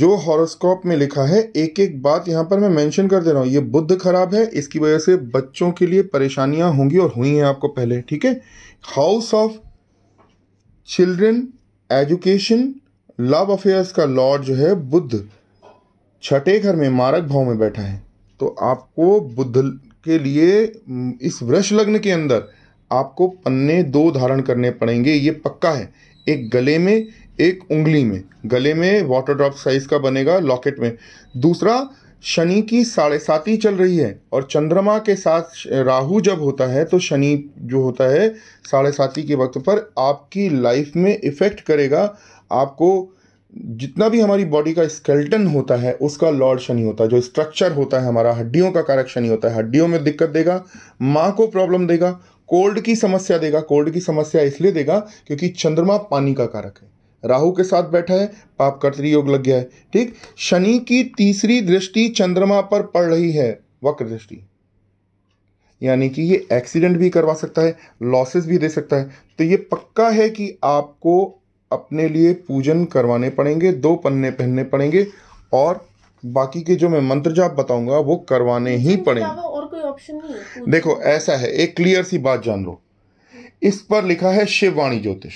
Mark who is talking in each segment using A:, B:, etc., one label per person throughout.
A: जो हॉरोस्कोप में लिखा है एक एक बात यहाँ पर मैं मेंशन कर दे रहा हूँ ये बुद्ध खराब है इसकी वजह से बच्चों के लिए परेशानियाँ होंगी और हुई हैं आपको पहले ठीक है house of children education love affairs का लॉर्ड जो है बुद्ध छठे घर में मारक भाव में बैठा है तो आपको बुद्ध के लिए इस वृक्ष लग्न के अंदर आपको पन्ने दो धारण करने पड़ेंगे ये पक्का है एक गले में एक उंगली में गले में वाटर ड्रॉप साइज का बनेगा लॉकेट में दूसरा शनि की साढ़े साती चल रही है और चंद्रमा के साथ राहु जब होता है तो शनि जो होता है साढ़े साती के वक्त पर आपकी लाइफ में इफ़ेक्ट करेगा आपको जितना भी हमारी बॉडी का स्केल्टन होता है उसका लॉर्ड शनि होता है जो स्ट्रक्चर होता है हमारा हड्डियों का कारक शनि होता है हड्डियों में दिक्कत देगा माँ को प्रॉब्लम देगा कोल्ड की समस्या देगा कोल्ड की समस्या इसलिए देगा क्योंकि चंद्रमा पानी का कारक है राहु के साथ बैठा है पाप कर्तरी योग लग गया है ठीक शनि की तीसरी दृष्टि चंद्रमा पर पड़ रही है वक्र दृष्टि यानी कि ये एक्सीडेंट भी करवा सकता है लॉसेस भी दे सकता है तो ये पक्का है कि आपको अपने लिए पूजन करवाने पड़ेंगे दो पन्ने पहनने पड़ेंगे और बाकी के जो मैं मंत्र जाप बताऊंगा वो करवाने ही पड़ेंगे और कोई ऑप्शन नहीं देखो ऐसा है एक क्लियर सी बात जान लो इस पर लिखा है शिववाणी ज्योतिष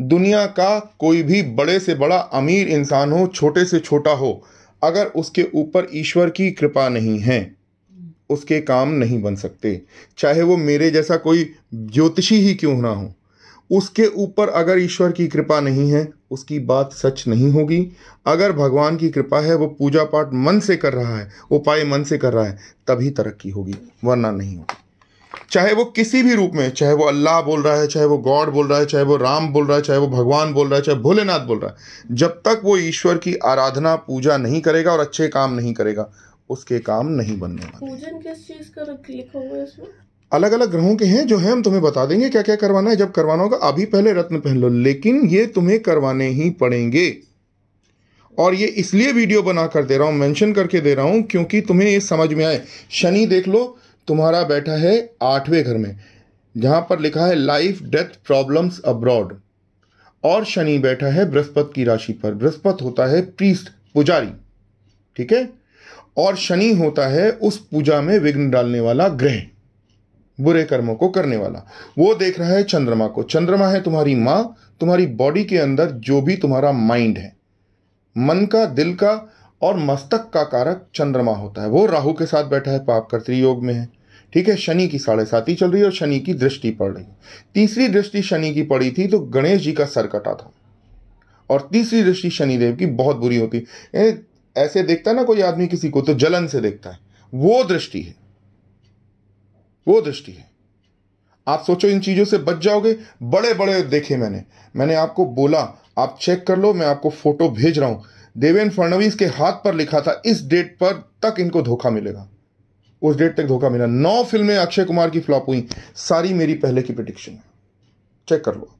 A: दुनिया का कोई भी बड़े से बड़ा अमीर इंसान हो छोटे से छोटा हो अगर उसके ऊपर ईश्वर की कृपा नहीं है उसके काम नहीं बन सकते चाहे वो मेरे जैसा कोई ज्योतिषी ही क्यों ना हो उसके ऊपर अगर ईश्वर की कृपा नहीं है उसकी बात सच नहीं होगी अगर भगवान की कृपा है वो पूजा पाठ मन से कर रहा है उपाय मन से कर रहा है तभी तरक्की होगी वरना नहीं होगी चाहे वो किसी भी रूप में चाहे वो अल्लाह बोल रहा है चाहे वो गॉड बोल रहा है चाहे वो राम बोल रहा है चाहे वो भगवान बोल रहा है चाहे भोलेनाथ बोल रहा है जब तक वो ईश्वर की आराधना पूजा नहीं करेगा और अच्छे काम नहीं करेगा उसके काम नहीं बनने वाले पूजन किस चीज का लिखा हुआ अलग अलग ग्रहों के हैं जो है हम तुम्हें बता देंगे क्या क्या करवाना है जब करवाना होगा अभी पहले रत्न पहन लो लेकिन ये तुम्हें करवाने ही पड़ेंगे और ये इसलिए वीडियो बना कर दे रहा हूँ मेंशन करके दे रहा हूँ क्योंकि तुम्हें ये समझ में आए शनि देख लो तुम्हारा बैठा है आठवें घर में जहाँ पर लिखा है लाइफ डेथ प्रॉब्लम्स अब्रॉड और शनि बैठा है बृहस्पति की राशि पर बृहस्पति होता है प्रीस्ट पुजारी ठीक है और शनि होता है उस पूजा में विघ्न डालने वाला ग्रह बुरे कर्मों को करने वाला वो देख रहा है चंद्रमा को चंद्रमा है तुम्हारी माँ तुम्हारी बॉडी के अंदर जो भी तुम्हारा माइंड है मन का दिल का और मस्तक का कारक चंद्रमा होता है वो राहु के साथ बैठा है पाप कर्तरी योग में है ठीक है शनि की साढ़े ही चल रही है और शनि की दृष्टि पड़ रही है तीसरी दृष्टि शनि की पड़ी थी तो गणेश जी का सर कटा था और तीसरी दृष्टि शनिदेव की बहुत बुरी होती है ऐसे देखता ना कोई आदमी किसी को तो जलन से देखता है वो दृष्टि है वो दृष्टि है आप सोचो इन चीज़ों से बच जाओगे बड़े बड़े देखे मैंने मैंने आपको बोला आप चेक कर लो मैं आपको फोटो भेज रहा हूं देवेंद्र फडणवीस के हाथ पर लिखा था इस डेट पर तक इनको धोखा मिलेगा उस डेट तक धोखा मिला नौ फिल्में अक्षय कुमार की फ्लॉप हुई सारी मेरी पहले की प्रडिक्शन है चेक कर लो